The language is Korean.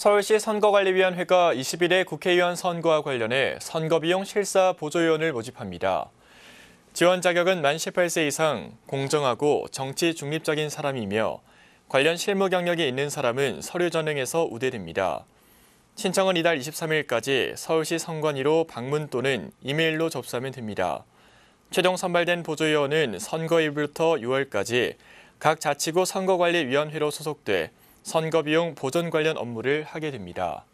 서울시 선거관리위원회가 20일에 국회의원 선거와 관련해 선거비용 실사 보조위원을 모집합니다. 지원 자격은 만 18세 이상 공정하고 정치 중립적인 사람이며 관련 실무 경력이 있는 사람은 서류 전형에서 우대됩니다. 신청은 이달 23일까지 서울시 선관위로 방문 또는 이메일로 접수하면 됩니다. 최종 선발된 보조위원은 선거일부터 6월까지 각 자치구 선거관리위원회로 소속돼 선거 비용 보전 관련 업무를 하게 됩니다.